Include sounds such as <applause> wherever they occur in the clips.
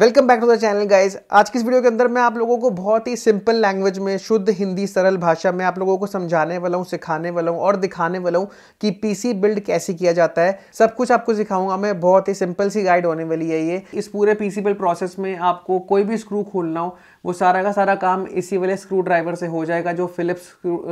welcome back to the channel guys आज की इस वीडियो के अंदर मैं आप लोगों को बहुत ही सिंपल लैंग्वेज में शुद्ध हिंदी सरल भाषा में आप लोगों को समझाने वाला हूँ सिखाने वाला हूँ और दिखाने वाला हूँ कि पीसी बिल्ड कैसे किया जाता है सब कुछ आपको सिखाऊंगा मैं बहुत ही सिंपल सी गाइड होने वाली है ये इस पूरे सी बिल्ड प्रोसेस में आपको कोई भी स्क्रू खोलना हो वो सारा का सारा काम इसी वाले स्क्रू ड्राइवर से हो जाएगा जो फिलिप्स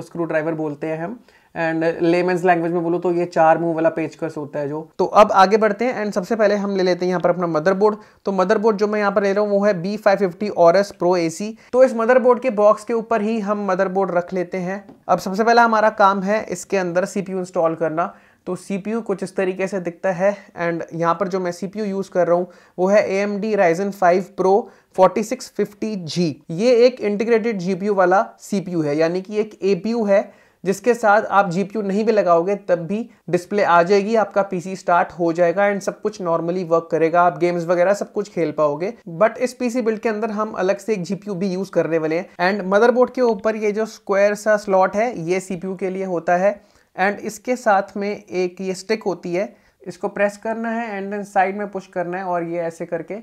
स्क्रू ड्राइवर बोलते हैं हम एंड लेमेंस लैंग्वेज में बोलूँ तो ये चार मुंह वाला पेचकस होता है जो तो अब आगे बढ़ते हैं एंड सबसे पहले हम ले लेते हैं यहाँ पर अपना मदरबोर्ड तो मदरबोर्ड जो मैं यहाँ पर ले रहा हूँ वो है B five fifty Aorus pro A C तो इस मदरबोर्ड के बॉक्स के ऊपर ही हम मदरबोर्ड रख लेते हैं अब सबसे पहला हमारा काम है इसके अंदर सी पी यू इंस्टॉल करना तो सी पी यू कुछ इस तरीके से दिखता है एंड यहाँ पर जो मैं सी पी यू यूज़ कर रहा हूँ वो है A M D Ryzen five pro G ये एक इंटीग्रेटेड जी पी यू वाला सी पी यू है यानी कि एक ए पी यू है जिसके साथ आप जीपीयू नहीं भी लगाओगे तब भी डिस्प्ले आ जाएगी आपका पीसी स्टार्ट हो जाएगा एंड सब कुछ नॉर्मली वर्क करेगा आप गेम्स वगैरह सब कुछ खेल पाओगे बट इस पीसी बिल्ड के अंदर हम अलग से एक जीपीयू भी यूज करने वाले हैं एंड मदरबोर्ड के ऊपर ये जो स्क्वायर सा स्लॉट है ये सीपीयू के लिए होता है एंड इसके साथ में एक ये स्टिक होती है इसको प्रेस करना है एंड देन साइड में पुश करना है और ये ऐसे करके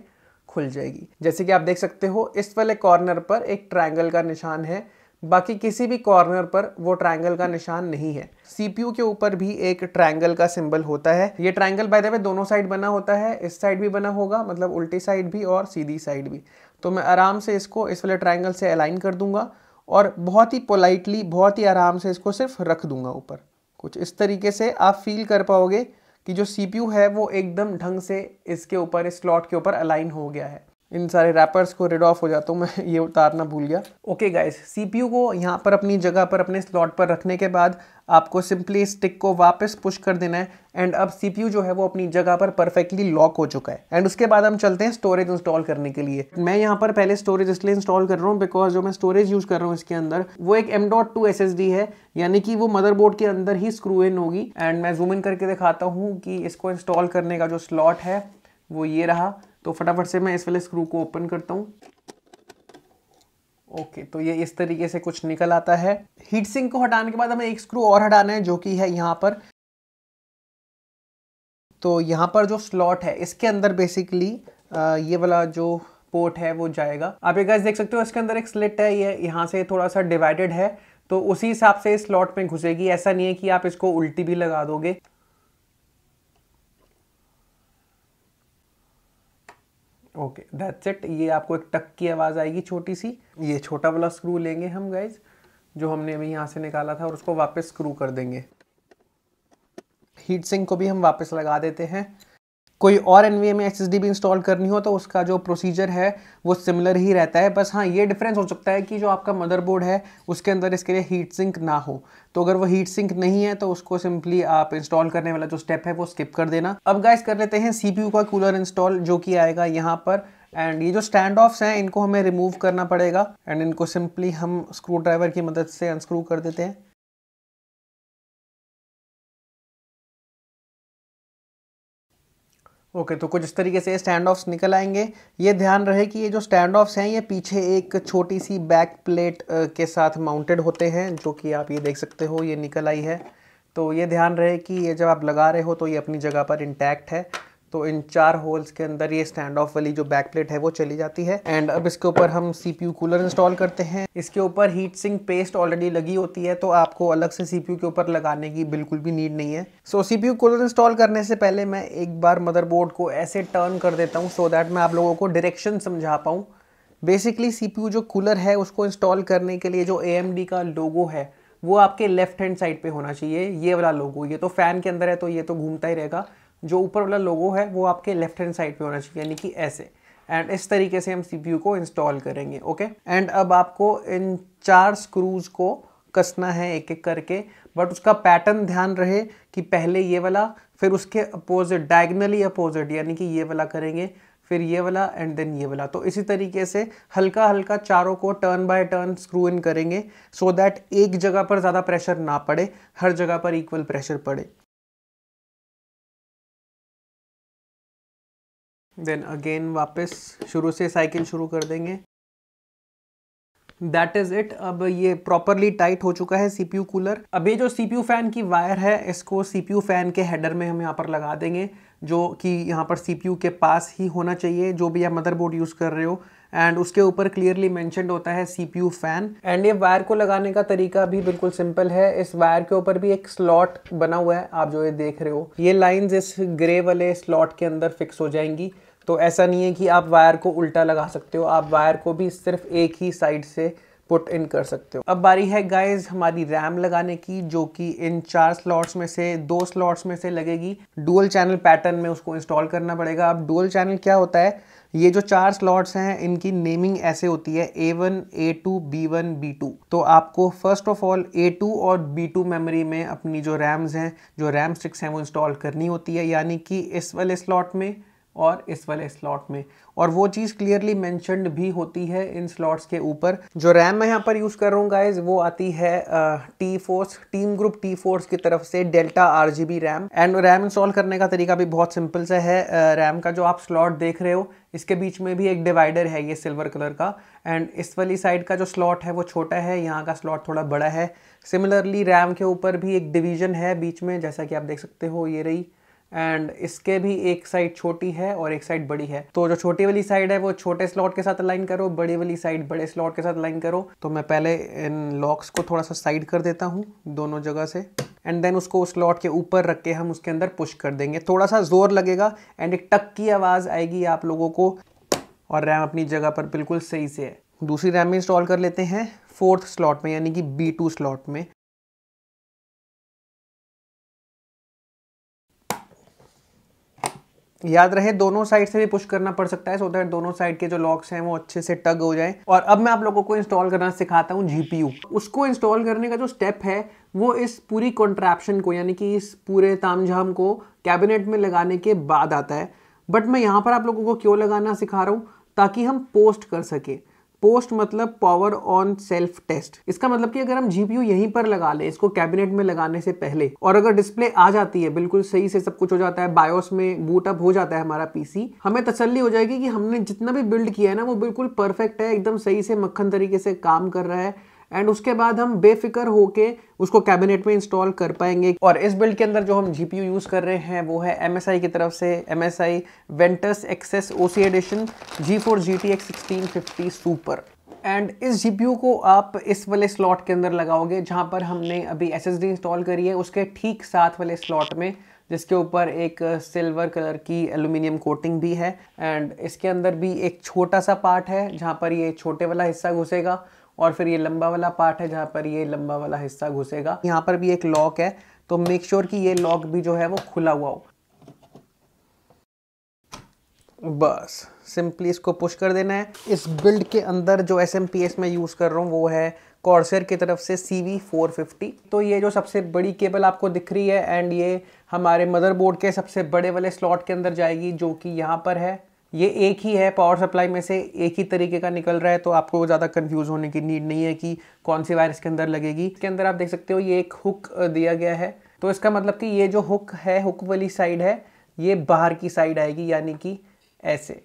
खुल जाएगी जैसे कि आप देख सकते हो इस वाले कॉर्नर पर एक ट्रायंगल का निशान है बाकी किसी भी कॉर्नर पर वो ट्रायंगल का निशान नहीं है सीपीयू के ऊपर भी एक ट्रायंगल का सिंबल होता है ये ट्रायंगल बाय द वे दोनों साइड बना होता है इस साइड भी बना होगा मतलब उल्टी साइड भी और सीधी साइड भी तो मैं आराम से इसको इस वाले ट्रायंगल से अलाइन कर दूंगा और बहुत ही पोलाइटली बहुत ही आराम से इसको सिर्फ रख दूंगा ऊपर कुछ इस तरीके से आप फील कर पाओगे कि जो सी है वो एकदम ढंग से इसके ऊपर इस स्लॉट के ऊपर अलाइन हो गया है इन सारे रैपर्स को रेड ऑफ हो जाता हूँ मैं <laughs> ये उतारना भूल गया ओके गाइस सीपीयू को यहाँ पर अपनी जगह पर अपने स्लॉट पर रखने के बाद आपको सिंपली स्टिक को वापस पुश कर देना है एंड अब सीपीयू जो है वो अपनी जगह पर परफेक्टली लॉक हो चुका है एंड उसके बाद हम चलते हैं स्टोरेज इंस्टॉल करने के लिए मैं यहाँ पर पहले स्टोरेज इसलिए इंस्टॉल कर रहा हूँ बिकॉज जो मैं स्टोरेज यूज़ कर रहा हूँ इसके अंदर वो एक M dot two S S D है यानी कि वो मदरबोर्ड के अंदर ही स्क्रू इन होगी एंड मैं जूम इन करके दिखाता हूँ कि इसको इंस्टॉल करने का जो स्लॉट है वो ये रहा तो फटाफट से मैं इस वाले स्क्रू को ओपन करता हूँ ओके तो ये इस तरीके से कुछ निकल आता है हीट सिंक को हटाने के बाद हमें एक स्क्रू और हटाना है जो कि है यहाँ पर तो यहाँ पर जो स्लॉट है इसके अंदर बेसिकली ये वाला जो पोर्ट है वो जाएगा आप एक गैस देख सकते हो इसके अंदर एक स्लिट है ये यहाँ से थोड़ा सा डिवाइडेड है तो उसी हिसाब से स्लॉट में घुसेगी ऐसा नहीं है कि आप इसको उल्टी भी लगा दोगे ओके दैट्स इट ये आपको एक टक की आवाज़ आएगी छोटी सी ये छोटा वाला स्क्रू लेंगे हम गाइज जो हमने अभी यहाँ से निकाला था और उसको वापस स्क्रू कर देंगे हीट सिंक को भी हम वापस लगा देते हैं कोई और N V M S S D भी इंस्टॉल करनी हो तो उसका जो प्रोसीजर है वो सिमिलर ही रहता है बस हाँ ये डिफरेंस हो सकता है कि जो आपका मदरबोर्ड है उसके अंदर इसके लिए हीट सिंक ना हो तो अगर वो हीट सिंक नहीं है तो उसको सिंपली आप इंस्टॉल करने वाला जो स्टेप है वो स्किप कर देना अब गाइस कर लेते हैं सी पी यू का कूलर इंस्टॉल जो कि आएगा यहाँ पर एंड ये जो स्टैंड ऑफ्स हैं इनको हमें रिमूव करना पड़ेगा एंड इनको सिंपली हम स्क्रू ड्राइवर की मदद से अनस्क्रू कर देते हैं ओके तो कुछ इस तरीके से स्टैंड ऑफ्स निकल आएंगे ये ध्यान रहे कि ये जो स्टैंड ऑफ्स हैं ये पीछे एक छोटी सी बैक प्लेट के साथ माउंटेड होते हैं जो कि आप ये देख सकते हो ये निकल आई है तो ये ध्यान रहे कि ये जब आप लगा रहे हो तो ये अपनी जगह पर इंटैक्ट है तो इन चार होल्स के अंदर ये स्टैंड ऑफ वाली जो बैक प्लेट है वो चली जाती है एंड अब इसके ऊपर हम सीपीयू कूलर इंस्टॉल करते हैं इसके ऊपर हीट सिंक पेस्ट ऑलरेडी लगी होती है तो आपको अलग से सीपीयू के ऊपर लगाने की बिल्कुल भी नीड नहीं है सो सीपीयू कूलर इंस्टॉल करने से पहले मैं एक बार मदरबोर्ड को ऐसे टर्न कर देता हूँ सो दैट मैं आप लोगों को डायरेक्शन समझा पाऊँ बेसिकली सीपीयू जो कूलर है उसको इंस्टॉल करने के लिए जो ए का लोगो है वो आपके लेफ्ट हैंड साइड पे होना चाहिए ये वाला लोगो ये तो फैन के अंदर है तो ये तो घूमता ही रहेगा जो ऊपर वाला लोगो है वो आपके लेफ्ट हैंड साइड पे होना चाहिए यानी कि ऐसे एंड इस तरीके से हम सी को इंस्टॉल करेंगे ओके एंड अब आपको इन चार स्क्रूज को कसना है एक एक करके बट उसका पैटर्न ध्यान रहे कि पहले ये वाला फिर उसके अपोजिट डायगनली अपोजिट यानी कि ये वाला करेंगे फिर ये वाला एंड देन ये वाला तो इसी तरीके से हल्का हल्का चारों को turn by turn screw in करेंगे सो so दैट एक जगह पर ज़्यादा प्रेशर ना पड़े हर जगह पर इक्वल प्रेशर पड़े देन अगेन वापस शुरू से साइकिल शुरू कर देंगे दैट इज़ इट अब ये प्रॉपरली टाइट हो चुका है यू कूलर अब ये जो यू फ़ैन की वायर है इसको यू फ़ैन के हेडर में हम यहाँ पर लगा देंगे जो कि यहाँ पर यू के पास ही होना चाहिए जो भी आप मदरबोर्ड यूज़ कर रहे हो एंड उसके ऊपर क्लियरली मैंशनड होता है C P U fan and ये वायर को लगाने का तरीका भी बिल्कुल सिंपल है इस वायर के ऊपर भी एक स्लॉट बना हुआ है आप जो ये देख रहे हो ये लाइन्स इस ग्रे वाले स्लॉट के अंदर फिक्स हो जाएंगी तो ऐसा नहीं है कि आप वायर को उल्टा लगा सकते हो आप वायर को भी सिर्फ एक ही साइड से पुट इन कर सकते हो अब बारी है गाइज हमारी रैम लगाने की जो कि इन चार स्लॉट्स में से दो स्लॉट्स में से लगेगी डुअल चैनल पैटर्न में उसको इंस्टॉल करना पड़ेगा अब डुअल चैनल क्या होता है ये जो चार स्लॉट्स हैं इनकी नेमिंग ऐसे होती है A one A two B one B two तो आपको first of all A two और बी टू मेमोरी में अपनी जो रैम्स हैं जो रैम स्टिक्स हैं वो इंस्टॉल करनी होती है यानी कि इस वाले स्लॉट में और इस वाले स्लॉट में और वो चीज़ क्लियरली मैंशनड भी होती है इन स्लॉट्स के ऊपर जो रैम मैं यहाँ पर यूज़ कर रहा हूँ गाइज वो आती है T Force team group T Force की तरफ से Delta R G B RAM and RAM install करने का तरीका भी बहुत सिंपल सा है रैम का जो आप स्लॉट देख रहे हो इसके बीच में भी एक डिवाइडर है ये सिल्वर कलर का एंड इस वाली साइड का जो स्लॉट है वो छोटा है यहाँ का स्लॉट थोड़ा बड़ा है सिमिलरली रैम के ऊपर भी एक डिवीजन है बीच में जैसा कि आप देख सकते हो ये रही एंड इसके भी एक साइड छोटी है और एक साइड बड़ी है तो जो छोटी वाली साइड है वो छोटे स्लॉट के साथ अलाइन करो बड़ी वाली साइड बड़े स्लॉट के साथ अलाइन करो तो मैं पहले इन लॉक्स को थोड़ा सा साइड कर देता हूँ दोनों जगह से एंड देन उसको उस स्लॉट के ऊपर रख के हम उसके अंदर पुश कर देंगे थोड़ा सा जोर लगेगा एंड एक टक की आवाज़ आएगी आप लोगों को और रैम अपनी जगह पर बिल्कुल सही से है दूसरी रैम में इंस्टॉल कर लेते हैं फोर्थ स्लॉट में यानी कि बी टू स्लॉट में याद रहे दोनों साइड से भी पुश करना पड़ सकता है सो दैट दोनों साइड के जो लॉक्स हैं वो अच्छे से टग हो जाए और अब मैं आप लोगों को इंस्टॉल करना सिखाता हूँ जीपीयू उसको इंस्टॉल करने का जो स्टेप है वो इस पूरी कॉन्ट्रैप्शन को यानी कि इस पूरे तामझाम को कैबिनेट में लगाने के बाद आता है बट मैं यहाँ पर आप लोगों को क्यों लगाना सिखा रहा हूँ ताकि हम पोस्ट कर सकें पोस्ट मतलब पावर ऑन सेल्फ टेस्ट इसका मतलब कि अगर हम जीपीयू यहीं पर लगा लें इसको कैबिनेट में लगाने से पहले और अगर डिस्प्ले आ जाती है बिल्कुल सही से सब कुछ हो जाता है बायोस में बूट अप हो जाता है हमारा पीसी हमें तसल्ली हो जाएगी कि हमने जितना भी बिल्ड किया है ना वो बिल्कुल परफेक्ट है एकदम सही से मक्खन तरीके से काम कर रहा है एंड उसके बाद हम बेफिक्र होके उसको कैबिनेट में इंस्टॉल कर पाएंगे और इस बिल्ड के अंदर जो हम जीपीयू यूज़ कर रहे हैं वो है एम की तरफ से M S I Ventus XS O C edition GeForce G T X sixteen fifty super and इस जी को आप इस वाले स्लॉट के अंदर लगाओगे जहाँ पर हमने अभी एस इंस्टॉल करी है उसके ठीक साथ वाले स्लॉट में जिसके ऊपर एक सिल्वर कलर की एल्यूमिनियम कोटिंग भी है एंड इसके अंदर भी एक छोटा सा पार्ट है जहाँ पर ये छोटे वाला हिस्सा घुसेगा और फिर ये लंबा वाला पार्ट है जहाँ पर ये लंबा वाला हिस्सा घुसेगा यहाँ पर भी एक लॉक है तो मेक श्योर sure कि ये लॉक भी जो है वो खुला हुआ हो बस सिंपली इसको पुश कर देना है इस बिल्ड के अंदर जो एस में यूज़ कर रहा हूँ वो है कॉर्सर की तरफ से सी वी फोर फिफ्टी तो ये जो सबसे बड़ी केबल आपको दिख रही है एंड ये हमारे मदरबोर्ड के सबसे बड़े वाले स्लॉट के अंदर जाएगी जो कि यहाँ पर है ये एक ही है पावर सप्लाई में से एक ही तरीके का निकल रहा है तो आपको ज़्यादा कंफ्यूज होने की नीड नहीं है कि कौन सी वायर इसके अंदर लगेगी इसके अंदर आप देख सकते हो ये एक हुक दिया गया है तो इसका मतलब कि ये जो हुक है हुक वाली साइड है ये बाहर की साइड आएगी यानी कि ऐसे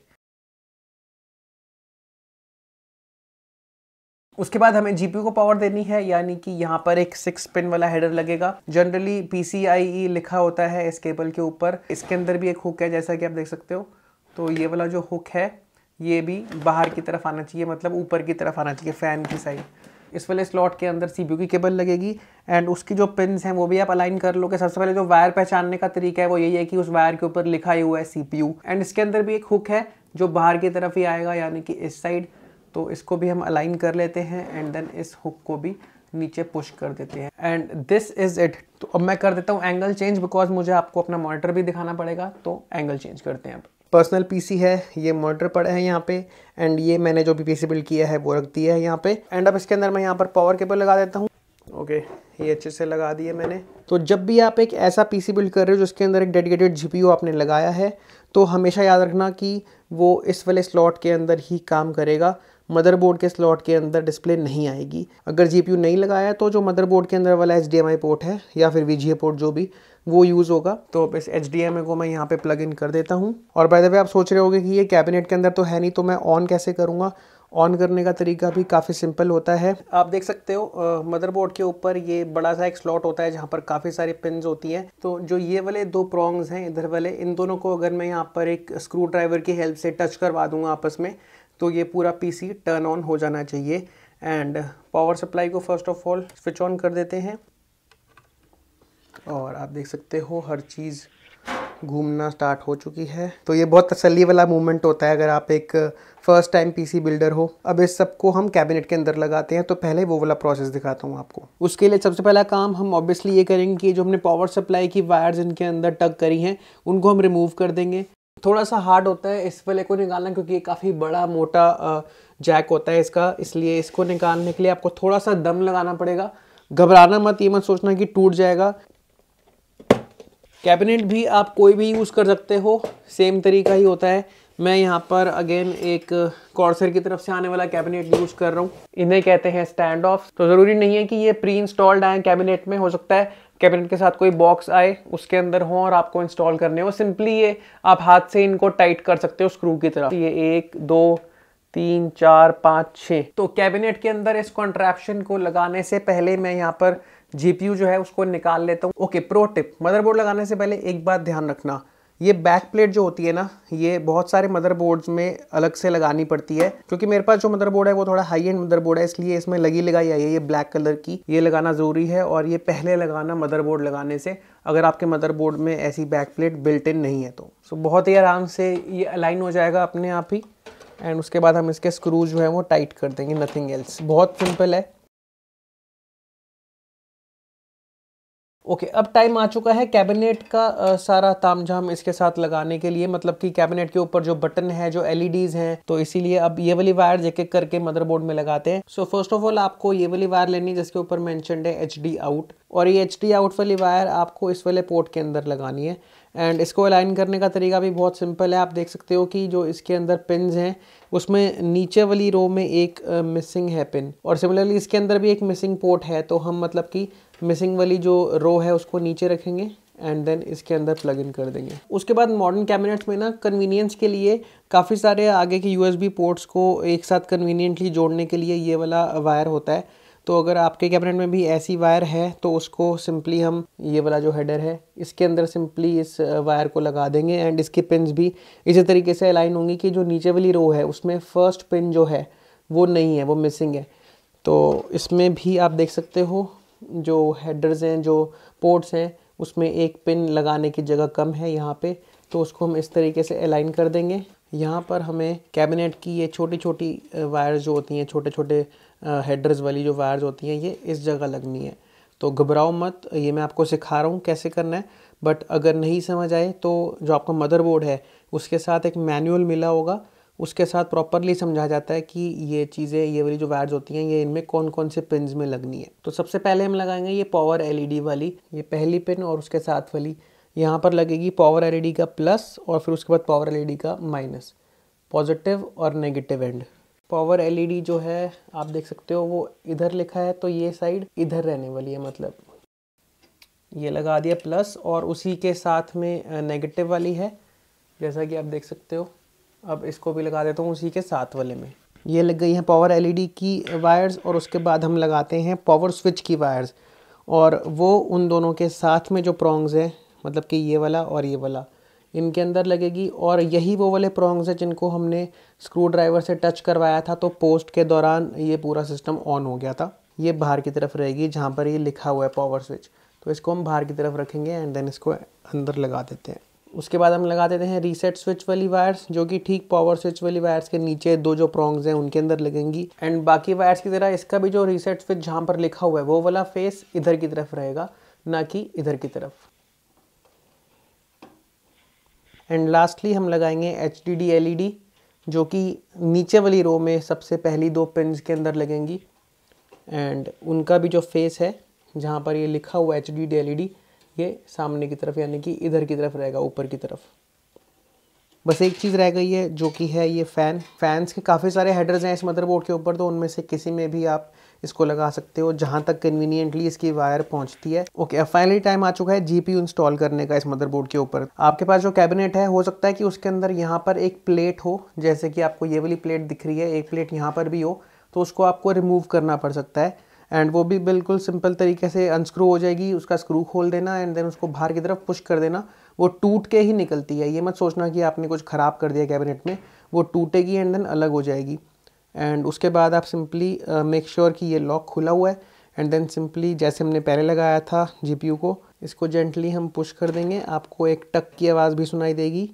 उसके बाद हमें जीपीयू को पावर देनी है यानी कि यहाँ पर एक सिक्स पिन वाला हेडर लगेगा जनरली पी e लिखा होता है इस केबल के ऊपर इसके अंदर भी एक हुक है जैसा कि आप देख सकते हो तो ये वाला जो हुक है ये भी बाहर की तरफ आना चाहिए मतलब ऊपर की तरफ आना चाहिए फ़ैन की साइड इस वाले स्लॉट के अंदर सीपीयू की केबल लगेगी एंड उसकी जो पिन्स हैं वो भी आप अलाइन कर लोगे सबसे पहले जो वायर पहचानने का तरीका है वो यही है कि उस वायर के ऊपर लिखा ही हुआ है सीपीयू एंड इसके अंदर भी एक हुक है जो बाहर की तरफ ही आएगा यानी कि इस साइड तो इसको भी हम अलाइन कर लेते हैं एंड देन इस हुक को भी नीचे पुश कर देते हैं एंड दिस इज इट तो अब मैं कर देता हूँ एंगल चेंज बिकॉज मुझे आपको अपना मॉनिटर भी दिखाना पड़ेगा तो एंगल चेंज करते हैं अब पर्सनल पीसी है ये मॉनिटर पड़ा है यहाँ पे एंड ये मैंने जो भी पीसी बिल्ड किया है वो रख दिया है यहाँ पे एंड अब इसके अंदर मैं यहाँ पर पावर केबल लगा देता हूँ ओके okay, ये अच्छे से लगा दिए मैंने तो जब भी आप एक ऐसा पीसी बिल्ड कर रहे हो जिसके अंदर एक डेडिकेटेड जी आपने लगाया है तो हमेशा याद रखना कि वो इस वाले स्लॉट के अंदर ही काम करेगा मदरबोर्ड के स्लॉट के अंदर डिस्प्ले नहीं आएगी अगर जीपीयू नहीं लगाया तो जो मदरबोर्ड के अंदर वाला एच पोर्ट है या फिर वी पोर्ट जो भी वो यूज़ होगा तो इस एच डी एम को मैं यहाँ पे प्लग इन कर देता हूँ और बाय द वे आप सोच रहे होंगे कि ये कैबिनेट के अंदर तो है नहीं तो मैं ऑन कैसे करूँगा ऑन करने का तरीका भी काफ़ी सिंपल होता है आप देख सकते हो मदरबोर्ड के ऊपर ये बड़ा सा एक स्लॉट होता है जहाँ पर काफ़ी सारी पिन होती हैं तो जो ये वाले दो प्रॉन्ग्स हैं इधर वाले इन दोनों को अगर मैं यहाँ पर एक स्क्रू ड्राइवर की हेल्प से टच करवा दूँगा आपस में तो ये पूरा पीसी टर्न ऑन हो जाना चाहिए एंड पावर सप्लाई को first of all switch on कर देते हैं और आप देख सकते हो हर चीज़ घूमना स्टार्ट हो चुकी है तो ये बहुत तसली वाला मूवमेंट होता है अगर आप एक फर्स्ट टाइम पीसी बिल्डर हो अब इस सबको हम कैबिनेट के अंदर लगाते हैं तो पहले वो वाला प्रोसेस दिखाता हूँ आपको उसके लिए सबसे पहला काम हम ऑब्वियसली ये करेंगे कि जो हमने पावर सप्लाई की वायर्स इनके अंदर टक करी हैं उनको हम रिमूव कर देंगे थोड़ा सा हार्ड होता है इस वाले को निकालना क्योंकि ये काफ़ी बड़ा मोटा जैक होता है इसका इसलिए इसको निकालने के लिए आपको थोड़ा सा दम लगाना पड़ेगा घबराना मत ये मत सोचना कि टूट जाएगा कैबिनेट भी आप कोई भी यूज़ कर सकते हो सेम तरीका ही होता है मैं यहाँ पर अगेन एक कॉर्सर की तरफ से आने वाला कैबिनेट यूज़ कर रहा हूँ इन्हें कहते हैं स्टैंड ऑफ तो ज़रूरी नहीं है कि ये प्री इंस्टॉल्ड आए कैबिनेट में हो सकता है कैबिनेट के साथ कोई बॉक्स आए उसके अंदर हो और आपको इंस्टॉल करने हो सिंपली ये आप हाथ से इनको टाइट कर सकते हो स्क्रू की तरफ ये एक दो तीन चार पाँच छः तो कैबिनेट के अंदर इस कॉन्ट्रैप्शन को लगाने से पहले मैं यहाँ पर जीपीयू जो है उसको निकाल लेता हूँ ओके प्रो टिप मदरबोर्ड लगाने से पहले एक बात ध्यान रखना ये बैक प्लेट जो होती है ना ये बहुत सारे मदरबोर्ड्स में अलग से लगानी पड़ती है क्योंकि मेरे पास जो मदरबोर्ड है वो थोड़ा हाई एंड मदरबोर्ड है इसलिए इसमें लगी लगाई आई है ये ब्लैक कलर की ये लगाना ज़रूरी है और ये पहले लगाना मदरबोर्ड लगाने से अगर आपके मदरबोर्ड में ऐसी बैक प्लेट बिल्ट इन नहीं है तो सो बहुत ही आराम से ये अलाइन हो जाएगा अपने आप ही एंड उसके बाद हम इसके स्क्रू जो है वो टाइट कर देंगे नथिंग एल्स बहुत सिंपल है ओके okay, अब टाइम आ चुका है कैबिनेट का आ, सारा तामझाम इसके साथ लगाने के लिए मतलब कि कैबिनेट के ऊपर जो बटन है जो एलईडीज e हैं तो इसीलिए अब ये वाली वायर एक एक करके मदरबोर्ड में लगाते हैं सो फर्स्ट ऑफ ऑल आपको ये वाली वायर लेनी जिसके ऊपर मैंशन है एच डी आउट और ये एच डी आउट वाली वायर आपको इस वाले पोर्ट के अंदर लगानी है एंड इसको अलाइन करने का तरीका भी बहुत सिंपल है आप देख सकते हो कि जो इसके अंदर पिन हैं उसमें नीचे वाली रो में एक मिसिंग है पिन और सिमिलरली इसके अंदर भी एक मिसिंग पोर्ट है तो हम मतलब कि मिसिंग वाली जो रो है उसको नीचे रखेंगे एंड देन इसके अंदर प्लग इन कर देंगे उसके बाद मॉडर्न कैबिनेट्स में ना कन्वीनियंस के लिए काफ़ी सारे आगे के यूएसबी पोर्ट्स को एक साथ कन्वीनियंटली जोड़ने के लिए ये वाला वायर होता है तो अगर आपके कैबिनेट में भी ऐसी वायर है तो उसको सिंपली हम ये वाला जो हेडर है इसके अंदर सिंपली इस वायर को लगा देंगे एंड इसकी पिन भी इसी तरीके से अलाइन होंगी कि जो नीचे वाली रो है उसमें फर्स्ट पिन जो है वो नहीं है वो मिसिंग है तो इसमें भी आप देख सकते हो जो हेडर्स हैं जो पोर्ट्स हैं उसमें एक पिन लगाने की जगह कम है यहाँ पे तो उसको हम इस तरीके से अलाइन कर देंगे यहाँ पर हमें कैबिनेट की ये छोटी छोटी वायर जो होती हैं छोटे छोटे हेडर्स वाली जो वायर्स होती हैं ये इस जगह लगनी है तो घबराओ मत ये मैं आपको सिखा रहा हूँ कैसे करना है बट अगर नहीं समझ आए तो जो आपका मदरबोर्ड है उसके साथ एक मैनुअल मिला होगा उसके साथ प्रॉपरली समझा जाता है कि ये चीज़ें ये वाली जो वायर्स होती हैं ये इनमें कौन कौन से पिन में लगनी है तो सबसे पहले हम लगाएंगे ये पावर एलईडी वाली ये पहली पिन और उसके साथ वाली यहाँ पर लगेगी पावर एलईडी का प्लस और फिर उसके बाद पावर एलईडी का माइनस पॉजिटिव और negative and power LED e जो है आप देख सकते हो वो इधर लिखा है तो ये साइड इधर रहने वाली है मतलब ये लगा दिया प्लस और उसी के साथ में नेगेटिव वाली है जैसा कि आप देख सकते हो अब इसको भी लगा देता हूँ उसी के साथ वाले में ये लग गई है पावर एलईडी e की वायर्स और उसके बाद हम लगाते हैं पावर स्विच की वायर्स और वो उन दोनों के साथ में जो प्रोंग्स हैं मतलब कि ये वाला और ये वाला इनके अंदर लगेगी और यही वो वाले प्रोंग्स हैं जिनको हमने स्क्रू ड्राइवर से टच करवाया था तो पोस्ट के दौरान ये पूरा सिस्टम ऑन हो गया था ये बाहर की तरफ रहेगी जहाँ पर ये लिखा हुआ है पावर स्विच तो इसको हम बाहर की तरफ रखेंगे एंड देन इसको अंदर लगा देते हैं उसके बाद हम लगा देते हैं रीसेट स्विच वाली वायर्स जो कि ठीक पावर स्विच वाली वायर्स के नीचे दो जो प्रोंग्स हैं उनके अंदर लगेंगी एंड बाकी वायर्स की तरह इसका भी जो रीसेट स्विच जहाँ पर लिखा हुआ है वो वाला फेस इधर की तरफ रहेगा ना कि इधर की तरफ एंड लास्टली हम लगाएंगे H D D L E D जो कि नीचे वाली रो में सबसे पहली दो पिन के अंदर लगेंगी एंड उनका भी जो फेस है जहाँ पर ये लिखा हुआ H D D L E D ये सामने की तरफ यानी कि इधर की तरफ रहेगा ऊपर की तरफ बस एक चीज़ रह गई है जो कि है ये फ़ैन फैंस के काफ़ी सारे हेडर्स हैं इस मदरबोर्ड के ऊपर तो उनमें से किसी में भी आप इसको लगा सकते हो जहाँ तक कन्वीनियंटली इसकी वायर पहुँचती है ओके अब फाइनली टाइम आ चुका है जीपी इंस्टॉल करने का इस मदरबोर्ड के ऊपर आपके पास जो कैबिनेट है हो सकता है कि उसके अंदर यहाँ पर एक प्लेट हो जैसे कि आपको ये वाली प्लेट दिख रही है एक प्लेट यहाँ पर भी हो तो उसको आपको रिमूव करना पड़ सकता है एंड वो भी बिल्कुल सिंपल तरीके से अनस्क्रू हो जाएगी उसका स्क्रू खोल देना एंड देन उसको बाहर की तरफ पुश कर देना वो टूट के ही निकलती है ये मत सोचना कि आपने कुछ ख़राब कर दिया कैबिनेट में वो टूटेगी एंड देन अलग हो जाएगी एंड उसके बाद आप सिंपली मेक श्योर कि ये लॉक खुला हुआ है एंड देन सिंपली जैसे हमने पहले लगाया था जी को इसको जेंटली हम पुश कर देंगे आपको एक टक की आवाज़ भी सुनाई देगी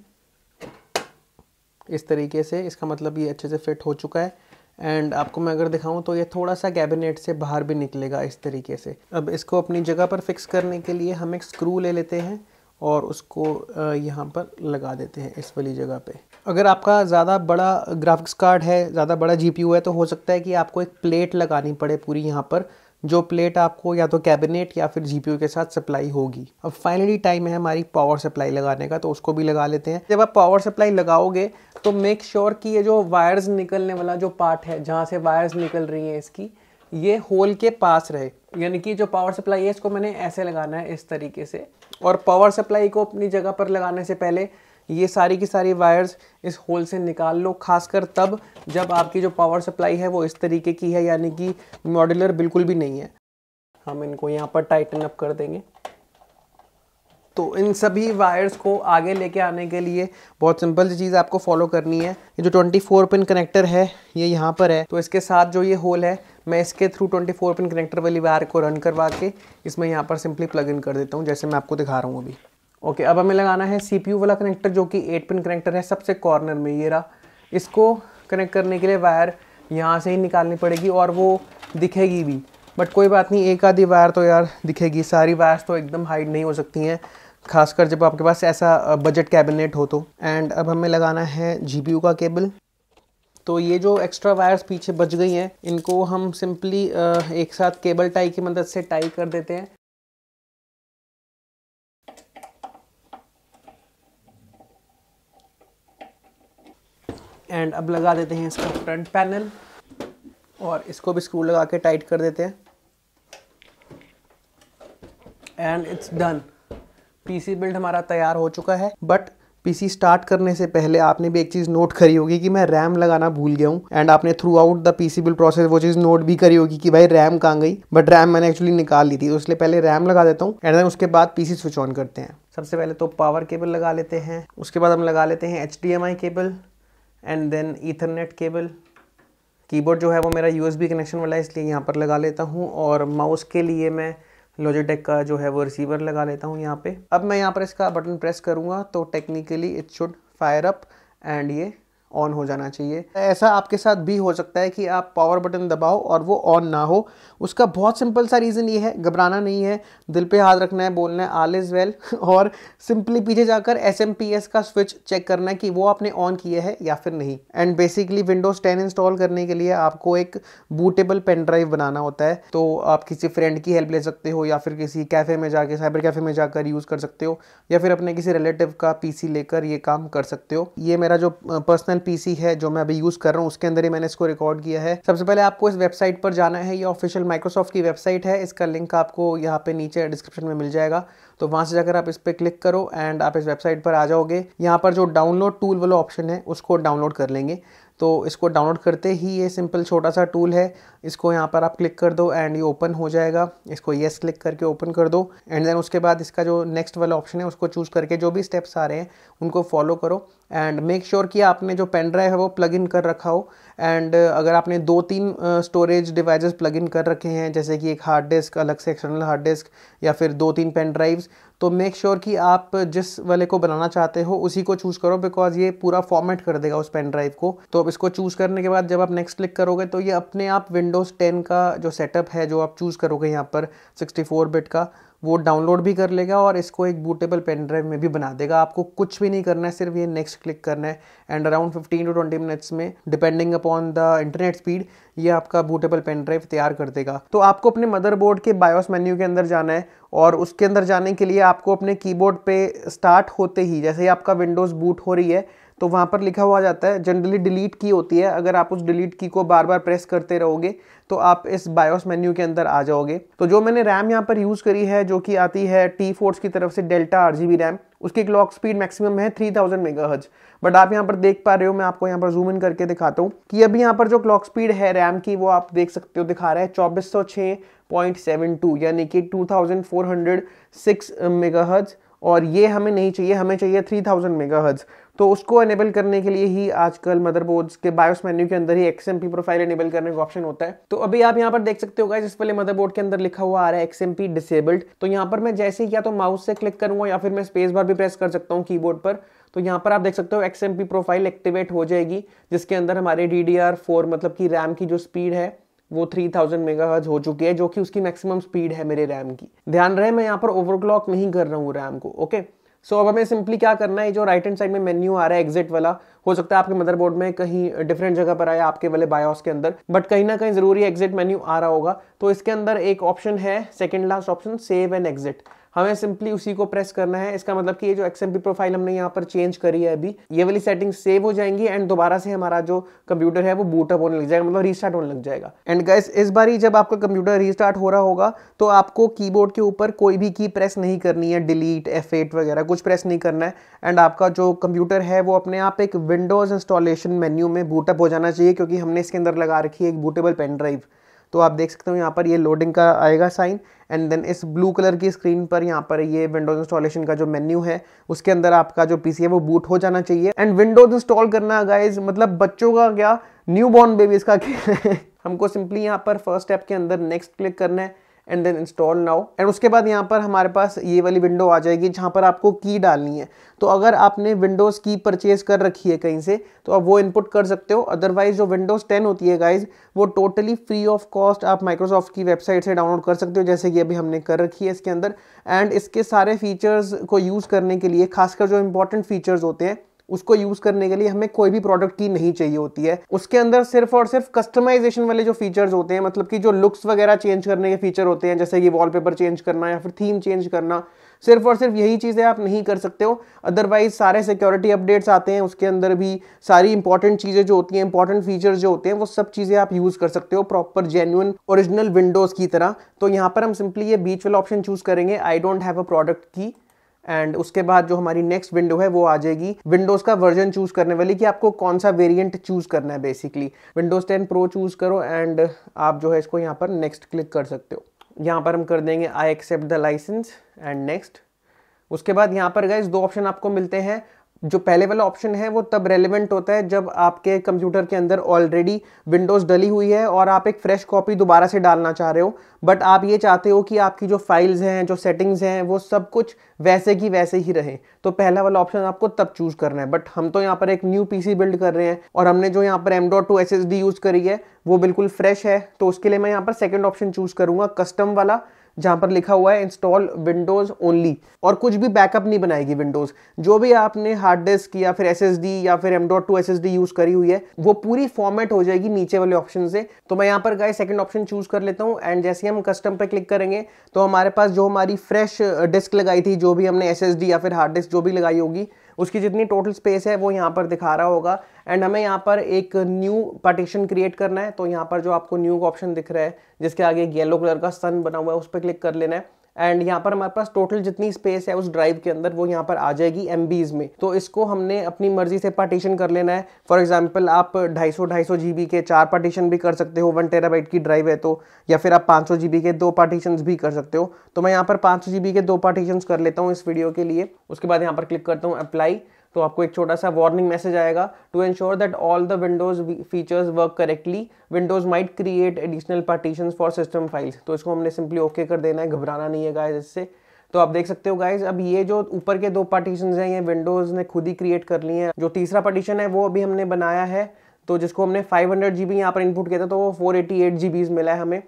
इस तरीके से इसका मतलब ये अच्छे से फिट हो चुका है एंड आपको मैं अगर दिखाऊं तो ये थोड़ा सा कैबिनेट से बाहर भी निकलेगा इस तरीके से अब इसको अपनी जगह पर फिक्स करने के लिए हम एक स्क्रू ले लेते हैं और उसको यहाँ पर लगा देते हैं इस वाली जगह पे अगर आपका ज़्यादा बड़ा ग्राफिक्स कार्ड है ज़्यादा बड़ा जीपीयू है तो हो सकता है कि आपको एक प्लेट लगानी पड़े पूरी यहाँ पर जो प्लेट आपको या तो कैबिनेट या फिर जीपीयू के साथ सप्लाई होगी अब फाइनली टाइम है हमारी पावर सप्लाई लगाने का तो उसको भी लगा लेते हैं जब आप पावर सप्लाई लगाओगे तो मेक श्योर sure कि ये जो वायर्स निकलने वाला जो पार्ट है जहाँ से वायर्स निकल रही हैं इसकी ये होल के पास रहे यानी कि जो पावर सप्लाई है इसको मैंने ऐसे लगाना है इस तरीके से और पावर सप्लाई को अपनी जगह पर लगाने से पहले ये सारी की सारी वायर्स इस होल से निकाल लो खासकर तब जब आपकी जो पावर सप्लाई है वो इस तरीके की है यानी कि मॉडुलर बिल्कुल भी नहीं है हम इनको यहाँ पर टाइटन अप कर देंगे तो इन सभी वायर्स को आगे लेके आने के लिए बहुत सिंपल सी चीज़ आपको फॉलो करनी है ये जो 24 पिन कनेक्टर है ये यहाँ पर है तो इसके साथ जो ये होल है मैं इसके थ्रू 24 पिन कनेक्टर वाली वायर को रन करवा के इसमें यहाँ पर सिंपली प्लग इन कर देता हूँ जैसे मैं आपको दिखा रहा हूँ अभी ओके अब हमें लगाना है सी वाला कनेक्टर जो कि एट पिन कनेक्टर है सबसे कॉर्नर में ये रहा इसको कनेक्ट करने के लिए वायर यहाँ से ही निकालनी पड़ेगी और वो दिखेगी भी बट कोई बात नहीं एक आधी वायर तो यार दिखेगी सारी वायर्स तो एकदम हाइड नहीं हो सकती हैं खासकर जब आपके पास ऐसा बजट कैबिनेट हो तो एंड अब हमें लगाना है जी का केबल तो ये जो एक्स्ट्रा वायर्स पीछे बच गई हैं इनको हम सिंपली एक साथ केबल टाई की मदद से टाई कर देते हैं एंड अब लगा देते हैं इसका फ्रंट पैनल और इसको भी स्क्रू लगा के टाइट कर देते हैं and it's done PC build हमारा तैयार हो चुका है बट पीसी स्टार्ट करने से पहले आपने भी एक चीज़ नोट करी होगी कि मैं रैम लगाना भूल गया हूँ एंड आपने throughout the PC build process वो चीज़ नोट भी करी होगी कि भाई रैम कहाँ गई बट रैम मैंने एक्चुअली निकाल ली थी तो इसलिए पहले रैम लगा देता हूँ एंड देन उसके बाद पीसी स्विच ऑन करते हैं सबसे पहले तो पावर केबल लगा लेते हैं उसके बाद हम लगा लेते हैं H cable and then ethernet cable keyboard जो है वो मेरा यूएसबी कनेक्शन वाला है इसलिए यहाँ पर लगा लेता हूँ और माउस के लिए मैं लॉजिटेक का जो है वो रिसीवर लगा लेता हूँ यहाँ पे अब मैं यहाँ पर इसका बटन प्रेस करूँगा तो technically it should fire up and ये ऑन हो जाना चाहिए ऐसा आपके साथ भी हो सकता है कि आप पावर बटन दबाओ और वो ऑन ना हो उसका बहुत सिंपल सा रीज़न ये है घबराना नहीं है दिल पे हाथ रखना है बोलना है आल इज़ वेल और सिंपली पीछे जाकर एस का स्विच चेक करना है कि वो आपने ऑन किया है या फिर नहीं and basically Windows ten install करने के लिए आपको एक बूटेबल पेन ड्राइव बनाना होता है तो आप किसी फ्रेंड की हेल्प ले सकते हो या फिर किसी कैफ़े में जाके साइबर कैफ़े में जाकर यूज़ कर सकते हो या फिर अपने किसी रिलेटिव का सी लेकर ये काम कर सकते हो ये मेरा जो पर्सनल ओरिजिनल पीसी है जो मैं अभी यूज कर रहा हूँ उसके अंदर ही मैंने इसको रिकॉर्ड किया है सबसे पहले आपको इस वेबसाइट पर जाना है ये ऑफिशियल माइक्रोसॉफ्ट की वेबसाइट है इसका लिंक आपको यहाँ पे नीचे डिस्क्रिप्शन में मिल जाएगा तो वहां से जाकर आप इस पर क्लिक करो एंड आप इस वेबसाइट पर आ जाओगे यहाँ पर जो डाउनलोड टूल वाला ऑप्शन है उसको डाउनलोड कर लेंगे तो इसको डाउनलोड करते ही ये सिंपल छोटा सा टूल है इसको यहाँ पर आप क्लिक कर दो एंड ये ओपन हो जाएगा इसको येस क्लिक करके ओपन कर दो एंड देन उसके बाद इसका जो नेक्स्ट वाला ऑप्शन है उसको चूज़ करके जो भी स्टेप्स आ रहे हैं उनको फॉलो करो एंड मेक श्योर कि आपने जो पेन ड्राइव है वो प्लग इन कर रखा हो एंड अगर आपने दो तीन स्टोरेज डिवाइसेस प्लग इन कर रखे हैं जैसे कि एक हार्ड डिस्क अलग से एक्सटर्नल हार्ड डिस्क या फिर दो तीन पेन ड्राइव्स तो मेक श्योर sure कि आप जिस वाले को बनाना चाहते हो उसी को चूज़ करो बिकॉज ये पूरा फॉर्मेट कर देगा उस पेन ड्राइव को तो अब इसको चूज़ करने के बाद जब आप नेक्स्ट क्लिक करोगे तो ये अपने आप विंडो विंडोज़ 10 का जो सेटअप है जो आप चूज़ करोगे यहाँ पर 64 बिट का वो डाउनलोड भी कर लेगा और इसको एक बूटेबल पेन ड्राइव में भी बना देगा आपको कुछ भी नहीं करना है सिर्फ ये नेक्स्ट क्लिक करना है एंड अराउंड 15 टू 20 मिनट्स में depending upon the internet speed ये आपका बूटेबल पेन ड्राइव तैयार कर देगा तो आपको अपने मदरबोर्ड के बायोस मेन्यू के अंदर जाना है और उसके अंदर जाने के लिए आपको अपने कीबोर्ड पे स्टार्ट होते ही जैसे ही आपका विंडोज़ बूट हो रही है तो वहाँ पर लिखा हुआ जाता है जनरली डिलीट की होती है अगर आप उस डिलीट की को बार बार प्रेस करते रहोगे तो आप इस बायोस मेन्यू के अंदर आ जाओगे तो जो मैंने रैम यहाँ पर यूज़ करी है जो कि आती है टी फोर्स की तरफ से डेल्टा आर रैम उसकी क्लॉक स्पीड मैक्सिमम है थ्री थाउजेंड मेगाहर्ज बट आप यहाँ पर देख पा रहे हो मैं आपको यहाँ पर जूम इन करके दिखाता हूँ कि अभी यहाँ पर जो क्लॉक स्पीड है रैम की वो आप देख सकते हो दिखा रहा है टू यानी कि मेगा हज और ये हमें नहीं चाहिए हमें चाहिए मेगा हज तो उसको एनेबल करने के लिए ही आजकल मदरबोर्ड्स के बायोस मेन्यू के अंदर ही एक्सएमपी प्रोफाइल एनेबल करने का ऑप्शन होता है तो अभी आप यहाँ पर देख सकते हो गाइस इस पहले मदरबोर्ड के अंदर लिखा हुआ आ रहा है एक्स डिसेबल्ड तो यहाँ पर मैं जैसे ही या तो माउस से क्लिक करूंगा या फिर मैं स्पेस बार भी प्रेस कर सकता हूँ की पर तो यहाँ पर आप देख सकते हो एक्सएमपी प्रोफाइल एक्टिवेट हो जाएगी जिसके अंदर हमारे डी डी फोर मतलब कि रैम की जो स्पीड है वो 3000 मेगाहर्ज हो चुकी है जो कि उसकी मैक्सिमम स्पीड है मेरे रैम की ध्यान रहे मैं यहाँ पर ओवरक्लॉक नहीं कर रहा हूँ रैम को ओके सो so, अब हमें सिंपली क्या करना है जो राइट हैंड साइड में मेन्यू आ रहा है एग्जिट वाला हो सकता है आपके मदरबोर्ड में कहीं डिफरेंट जगह पर आया आपके वाले बायोस के अंदर बट कहीं ना कहीं जरूरी एग्जिट मेन्यू आ रहा होगा तो इसके अंदर एक ऑप्शन है second last option save and exit हमें सिंपली उसी को प्रेस करना है इसका मतलब कि ये जो XMP प्रोफाइल हमने यहाँ पर चेंज करी है अभी ये वाली सेटिंग सेव हो जाएंगी एंड दोबारा से हमारा जो कंप्यूटर है वो बूटअप होने लग जाएगा मतलब रीस्टार्ट होने लग जाएगा एंड गैस इस बार ही जब आपका कंप्यूटर रीस्टार्ट हो रहा होगा तो आपको की के ऊपर कोई भी की प्रेस नहीं करनी है डिलीट एफ वगैरह कुछ प्रेस नहीं करना है एंड आपका जो कंप्यूटर है वो अपने आप एक विंडोज़ इंस्टॉलेशन मेन्यू में बूटअप हो जाना चाहिए क्योंकि हमने इसके अंदर लगा रखी है एक बूटेबल पेन ड्राइव तो आप देख सकते हो यहाँ पर ये लोडिंग का आएगा साइन एंड देन इस ब्लू कलर की स्क्रीन पर यहाँ पर ये विंडोज इंस्टॉलेशन का जो मेन्यू है उसके अंदर आपका जो पीसी है वो बूट हो जाना चाहिए एंड विंडोज इंस्टॉल करना गाइज मतलब बच्चों का क्या न्यू बॉर्न बेबीज का <laughs> हमको सिंपली यहाँ पर फर्स्ट स्टेप के अंदर नेक्स्ट क्लिक करना है and then install now and उसके बाद यहाँ पर हमारे पास ये वाली विंडो आ जाएगी जहाँ पर आपको की डालनी है तो अगर आपने विंडोज़ की परचेज कर रखी है कहीं से तो आप वो इनपुट कर सकते हो अदरवाइज जो विंडोज़ टेन होती है गाइज वो टोटली फ्री ऑफ कॉस्ट आप माइक्रोसॉफ्ट की वेबसाइट से डाउनलोड कर सकते हो जैसे कि अभी हमने कर रखी है इसके अंदर एंड इसके सारे फीचर्स को यूज़ करने के लिए खासकर जो इंपॉर्टेंट फीचर्स होते हैं उसको यूज़ करने के लिए हमें कोई भी प्रोडक्ट की नहीं चाहिए होती है उसके अंदर सिर्फ और सिर्फ कस्टमाइजेशन वाले जो फीचर्स होते हैं मतलब कि जो लुक्स वगैरह चेंज करने के फीचर होते हैं जैसे कि वॉलपेपर चेंज करना या फिर थीम चेंज करना सिर्फ और सिर्फ यही चीज़ें आप नहीं कर सकते हो अदरवाइज सारे सिक्योरिटी अपडेट्स आते हैं उसके अंदर भी सारी इंपॉर्टेंट चीज़ें जो होती हैं इंपॉर्टेंट फीचर्स जो होते हैं वो सब चीज़ें आप यूज़ कर सकते हो प्रॉपर जेन्यून ओरिजिनल विंडोज़ की तरह तो यहाँ पर हम सिंपली ये बीच वाला ऑप्शन चूज़ करेंगे I don't have a product key and उसके बाद जो हमारी नेक्स्ट विंडो है वो आ जाएगी विंडोज का वर्जन चूज करने वाली कि आपको कौन सा वेरिएंट चूज करना है basically Windows ten pro choose करो एंड आप जो है इसको यहाँ पर नेक्स्ट क्लिक कर सकते हो यहाँ पर हम कर देंगे I accept the licence and next उसके बाद यहाँ पर गए दो ऑप्शन आपको मिलते हैं जो पहले वाला ऑप्शन है वो तब रेलिवेंट होता है जब आपके कंप्यूटर के अंदर ऑलरेडी विंडोज़ डली हुई है और आप एक फ्रेश कॉपी दोबारा से डालना चाह रहे हो बट आप ये चाहते हो कि आपकी जो फाइल्स हैं जो सेटिंग्स हैं वो सब कुछ वैसे की वैसे ही रहे तो पहला वाला ऑप्शन आपको तब चूज़ करना है बट हम तो यहाँ पर एक न्यू पीसी बिल्ड कर रहे हैं और हमने जो यहाँ पर M dot two S S D use करी है वो बिल्कुल फ्रेश है तो उसके लिए मैं यहाँ पर सेकेंड ऑप्शन चूज़ करूँगा कस्टम वाला जहां पर लिखा हुआ है इंस्टॉल विंडोज़ ओनली और कुछ भी बैकअप नहीं बनाएगी विंडोज़ जो भी आपने हार्ड डिस्क या फिर एस या फिर M dot two S use करी हुई है वो पूरी फॉर्मेट हो जाएगी नीचे वाले ऑप्शन से तो मैं यहाँ पर गाय सेकेंड ऑप्शन चूज़ कर लेता हूँ एंड जैसे हम कस्टम पर क्लिक करेंगे तो हमारे पास जो हमारी फ्रेश डिस्क uh, लगाई थी जो भी हमने एस या फिर हार्ड डिस्क जो भी लगाई होगी उसकी जितनी टोटल स्पेस है वो यहाँ पर दिखा रहा होगा एंड हमें यहाँ पर एक न्यू पार्टीशन क्रिएट करना है तो यहाँ पर जो आपको न्यू ऑप्शन दिख रहा है जिसके आगे एक येलो कलर का सन बना हुआ है उस पर क्लिक कर लेना है एंड यहाँ पर हमारे पास टोटल जितनी स्पेस है उस ड्राइव के अंदर वो यहाँ पर आ जाएगी एम में तो इसको हमने अपनी मर्जी से पार्टीशन कर लेना है फॉर एग्जाम्पल आप ढाई सौ ढाई सौ के चार पार्टीशन भी कर सकते हो वन टेराबाइट की ड्राइव है तो या फिर आप पाँच सौ के दो पार्टीशन भी कर सकते हो तो मैं यहाँ पर पाँच सौ के दो पार्टीशन कर लेता हूँ इस वीडियो के लिए उसके बाद यहाँ पर क्लिक करता हूँ अप्लाई तो आपको एक छोटा सा वार्निंग मैसेज आएगा to ensure that all the Windows features work correctly Windows might create additional partition for system files तो इसको हमने सिंपली ओके okay कर देना है घबराना नहीं है गाइज इससे तो आप देख सकते हो गाइज अब ये जो ऊपर के दो पार्टीशन हैं ये विंडोज ने खुद ही क्रिएट कर ली हैं जो तीसरा पार्टीशन है वो अभी हमने बनाया है तो जिसको हमने 500 हंड्रेड जी बी यहाँ पर इनपुट किया था तो वो फोर एटी एट जी बीज मिला है हमें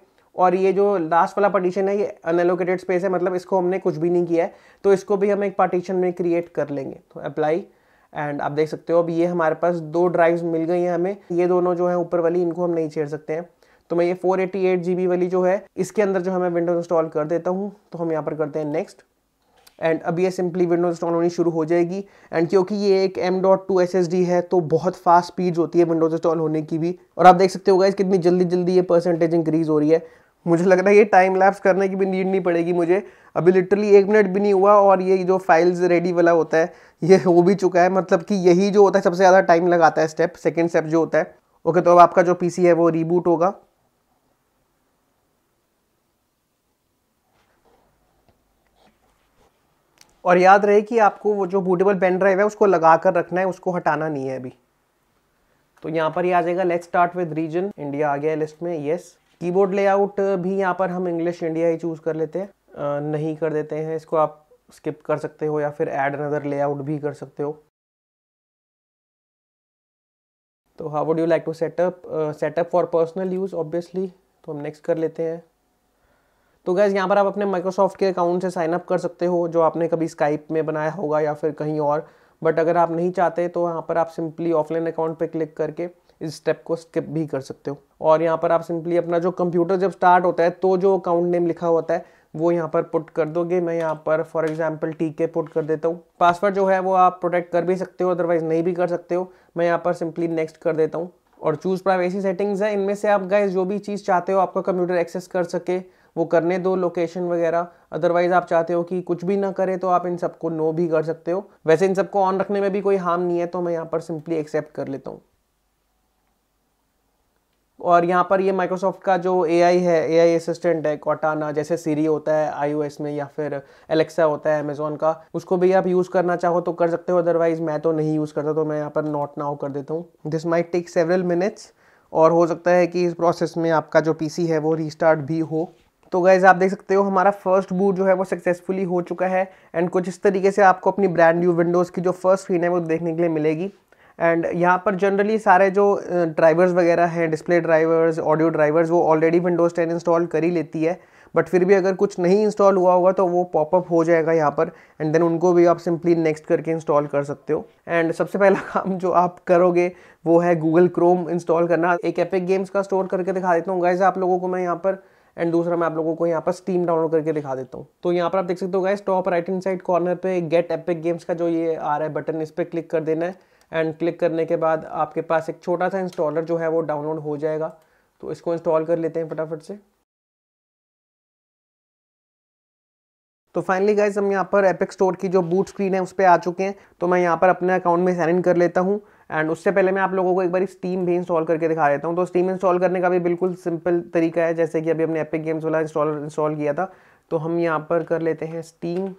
और ये जो लास्ट वाला पार्टीशन है ये अनएलोकेटेड स्पेस है मतलब इसको हमने कुछ भी नहीं किया है तो इसको भी हम एक पार्टीशन में क्रिएट कर लेंगे तो अप्लाई एंड आप देख सकते हो अब ये हमारे पास दो ड्राइव्स मिल गई हैं हमें ये दोनों जो है ऊपर वाली इनको हम नहीं छेड़ सकते हैं तो मैं ये four eighty eight G B वाली जो है इसके अंदर जो है मैं विंडोज इंस्टॉल कर देता हूँ तो हम यहाँ पर करते हैं नेक्स्ट एंड अब ये सिंपली विंडोज इंस्टॉल होनी शुरू हो जाएगी एंड क्योंकि ये एक M dot two S S D है तो बहुत फास्ट स्पीड होती है विंडोज इंस्टॉल होने की भी और आप देख सकते हो गाइज कितनी जल्दी जल्दी ये परसेंटेज इंक्रीज हो रही है मुझे लग रहा है ये टाइम लैप्स करने की भी नीड नहीं पड़ेगी मुझे अभी लिटरली एक मिनट भी नहीं हुआ और ये जो फाइल्स रेडी वाला होता है ये हो भी चुका है मतलब कि यही जो होता है सबसे ज़्यादा टाइम लगाता है स्टेप सेकेंड स्टेप जो होता है ओके तो अब आपका जो पीसी है वो रीबूट होगा और याद रहे कि आपको वो जो बूटेबल पेन ड्राइव है उसको लगा कर रखना है उसको हटाना नहीं है अभी तो यहाँ पर ही आ जाएगा let's start with region India आ गया है लिस्ट में येस कीबोर्ड लेआउट भी यहाँ पर हम इंग्लिश इंडिया ही चूज़ कर लेते हैं नहीं कर देते हैं इसको आप स्किप कर सकते हो या फिर ऐड अनदर लेआउट भी कर सकते हो तो how would you like to set up set up for personal use obviously तो हम नेक्स्ट कर लेते हैं तो गैज़ यहाँ पर आप अपने माइक्रोसॉफ्ट के अकाउंट से साइन अप कर सकते हो जो आपने कभी स्काइप में बनाया होगा या फिर कहीं और बट अगर आप नहीं चाहते तो यहाँ पर आप सिंपली ऑफलाइन अकाउंट पर क्लिक करके इस स्टेप को स्किप भी कर सकते हो और यहाँ पर आप सिंपली अपना जो कंप्यूटर जब स्टार्ट होता है तो जो अकाउंट नेम लिखा होता है वो यहाँ पर पुट कर दोगे मैं यहाँ पर for example T K put कर देता हूँ पासवर्ड जो है वो आप प्रोटेक्ट कर भी सकते हो अदरवाइज नहीं भी कर सकते हो मैं यहाँ पर सिंपली नेक्स्ट कर देता हूँ और चूज़ प्राइवेसी सेटिंग्स है इनमें से आप गाइज जो भी चीज़ चाहते हो आपका कंप्यूटर एक्सेस कर सके वो करने दो लोकेशन वगैरह अदरवाइज आप चाहते हो कि कुछ भी ना करें तो आप इन सबको नो भी कर सकते हो वैसे इन सबको ऑन रखने में भी कोई हार्म नहीं है तो मैं यहाँ पर सिंपली एक्सेप्ट कर लेता हूँ और यहाँ पर ये माइक्रोसॉफ्ट का जो ए है ए असिस्टेंट है कॉटाना जैसे सीरी होता है आई में या फिर एलेक्सा होता है अमेजोन का उसको भी आप यूज़ करना चाहो तो कर सकते हो अदरवाइज़ मैं तो नहीं यूज़ करता तो मैं यहाँ पर नॉट नाउ कर देता हूँ this might take several minutes और हो सकता है कि इस प्रोसेस में आपका जो पी है वो रिस्टार्ट भी हो तो गैज़ आप देख सकते हो हमारा फर्स्ट बूट जो है वो सक्सेसफुली हो चुका है एंड कुछ इस तरीके से आपको अपनी ब्रांड न्यू विंडोज़ की जो फर्स्ट स्क्रीन है वो देखने के लिए मिलेगी एंड यहाँ पर जनरली सारे जो ड्राइवर्स वगैरह हैं डिस्प्ले ड्राइवर्स ऑडियो ड्राइवर्स वो ऑलरेडी विंडोज़ टेन इंस्टॉल कर ही लेती है बट फिर भी अगर कुछ नहीं इंस्टॉल हुआ होगा तो वो पॉपअप हो जाएगा यहाँ पर एंड देन उनको भी आप सिंपली नेक्स्ट करके इंस्टॉल कर सकते हो एंड सबसे पहला <laughs> काम जो आप करोगे वो है गूगल क्रोम इंस्टॉल करना एक एपिक गेम्स का स्टोर करके दिखा देता हूँ गाइज आप लोगों को मैं यहाँ पर एंड दूसरा मैं आप लोगों को यहाँ पर स्टीम डाउनलोड करके दिखा देता हूँ तो यहाँ पर आप देख सकते हो guys top right hand side corner पे गेट एपिक गेम्स का जो ये आ रहा है बटन इस पर क्लिक कर देना है एंड क्लिक करने के बाद आपके पास एक छोटा सा इंस्टॉलर जो है वो डाउनलोड हो जाएगा तो इसको इंस्टॉल कर लेते हैं फटाफट से तो फाइनली गाइज हम यहाँ पर एपिक स्टोर की जो बूट स्क्रीन है उस पर आ चुके हैं तो मैं यहाँ पर अपने अकाउंट में साइन इन कर लेता हूँ एंड उससे पहले मैं आप लोगों को एक बार स्टीम भी इंस्टॉल करके दिखा देता हूँ तो स्टीम इंस्टॉल करने का भी बिल्कुल सिंपल तरीका है जैसे कि अभी हमने एपिक गेम्स वाला इंस्टॉल इंस्टॉल किया था तो हम यहाँ पर कर लेते हैं स्टीम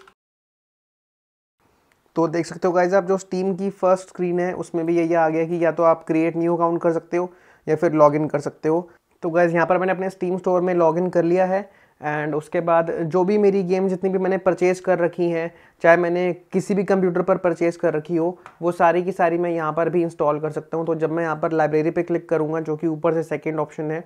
तो देख सकते हो गाइज आप जो स्टीम की फर्स्ट स्क्रीन है उसमें भी यही आ गया कि या तो आप क्रिएट न्यू अकाउंट कर सकते हो या फिर लॉगिन कर सकते हो तो गाइज़ यहाँ पर मैंने अपने स्टीम स्टोर में लॉगिन कर लिया है एंड उसके बाद जो भी मेरी गेम जितनी भी मैंने परचेज़ कर रखी हैं चाहे मैंने किसी भी कंप्यूटर पर परचेज़ कर रखी हो वो सारी की सारी मैं यहाँ पर भी इंस्टॉल कर सकता हूँ तो जब मैं यहाँ पर लाइब्रेरी पे क्लिक करूँगा जो कि ऊपर से सेकंड ऑप्शन है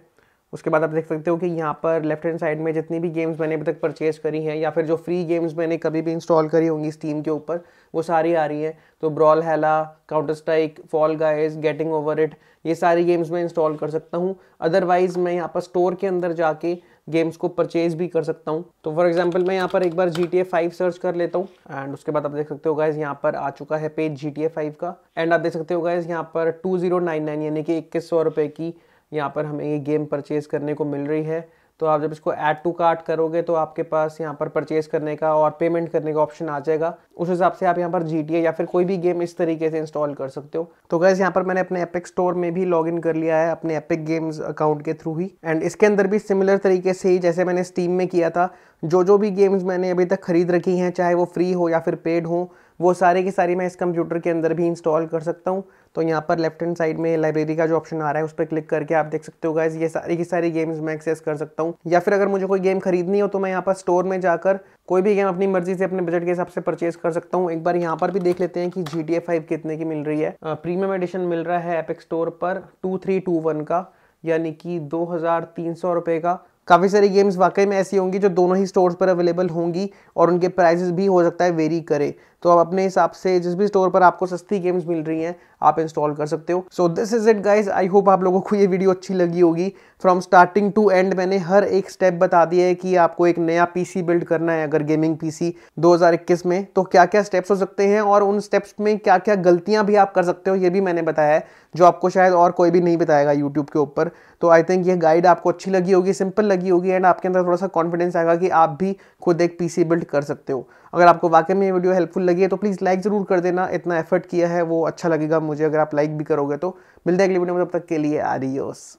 उसके बाद आप देख सकते हो कि यहाँ पर लेफ्ट हैंड साइड में जितनी भी गेम्स मैंने अभी तक परचेज़ करी हैं या फिर जो फ्री गेम्स मैंने कभी भी इंस्टॉल करी होंगी स्टीम के ऊपर वो सारी आ रही हैं तो Brawlhalla counter strike Fall Guys getting over it ये सारी गेम्स मैं इंस्टॉल कर सकता हूँ अदरवाइज़ मैं यहाँ पर स्टोर के अंदर जाके गेम्स को परचेज भी कर सकता हूँ तो फॉर एग्जाम्पल मैं यहाँ पर एक बार G T A five search कर लेता हूँ एंड उसके बाद आप देख सकते हो गाइज यहाँ पर आ चुका है page G T A five का एंड आप देख सकते हो गाइज यहाँ पर टू जीरो नाइन नाइन यानी कि इक्कीस सौ रुपये की यहाँ पर हमें ये गेम परचेज़ करने को मिल रही है तो आप जब इसको ऐड टू कार्ट करोगे तो आपके पास यहाँ पर परचेज़ करने का और पेमेंट करने का ऑप्शन आ जाएगा उस हिसाब से आप यहाँ पर जी या फिर कोई भी गेम इस तरीके से इंस्टॉल कर सकते हो तो गैस यहाँ पर मैंने अपने एपिक स्टोर में भी लॉग इन कर लिया है अपने एपिक गेम्स अकाउंट के थ्रू ही एंड इसके अंदर भी सिमिलर तरीके से ही जैसे मैंने स्टीम में किया था जो जो भी गेम्स मैंने अभी तक खरीद रखी हैं चाहे वो फ्री हो या फिर पेड हो वो सारे की सारी मैं इस कंप्यूटर के अंदर भी इंस्टॉल कर सकता हूँ तो यहाँ पर लेफ्ट हैंड साइड में लाइब्रेरी का जो ऑप्शन आ रहा है उस पर क्लिक करके आप देख सकते हो गाइज ये सारी की सारी गेम्स मैं एक्सेस कर सकता हूँ या फिर अगर मुझे कोई गेम खरीदनी हो तो मैं यहाँ पर स्टोर में जाकर कोई भी गेम अपनी मर्जी से अपने बजट के हिसाब से परचेज कर सकता हूँ एक बार यहाँ पर भी देख लेते हैं कि जी टी कितने की मिल रही है प्रीमियम एडिशन मिल रहा है एपिक स्टोर पर टू थ्री टू वन का यानी कि दो हज़ार तीन सौ रुपये का काफ़ी सारी गेम्स वाकई में ऐसी होंगी जो दोनों ही स्टोर्स पर अवेलेबल होंगी और उनके प्राइजेस भी हो सकता है वेरी करे तो आप अपने हिसाब से जिस भी स्टोर पर आपको सस्ती गेम्स मिल रही हैं आप इंस्टॉल कर सकते हो so this is it guys I hope आप लोगों को ये वीडियो अच्छी लगी होगी फ्रॉम स्टार्टिंग टू एंड मैंने हर एक स्टेप बता दिया है कि आपको एक नया पीसी बिल्ड करना है अगर गेमिंग पीसी 2021 में तो क्या क्या स्टेप्स हो सकते हैं और उन स्टेप्स में क्या क्या गलतियां भी आप कर सकते हो ये भी मैंने बताया है जो आपको शायद और कोई भी नहीं बताएगा यूट्यूब के ऊपर तो आई थिंक ये गाइड आपको अच्छी लगी होगी सिंपल लगी होगी एंड आपके अंदर थोड़ा सा कॉन्फिडेंस आएगा कि आप भी खुद एक पीसी बिल्ड कर सकते हो अगर आपको वाकई में ये वीडियो हेल्पफुल लगी है तो प्लीज़ लाइक ज़रूर कर देना इतना एफर्ट किया है वो अच्छा लगेगा मुझे अगर आप लाइक भी करोगे तो मिलते हैं अगली वीडियो में तब तक के लिए आ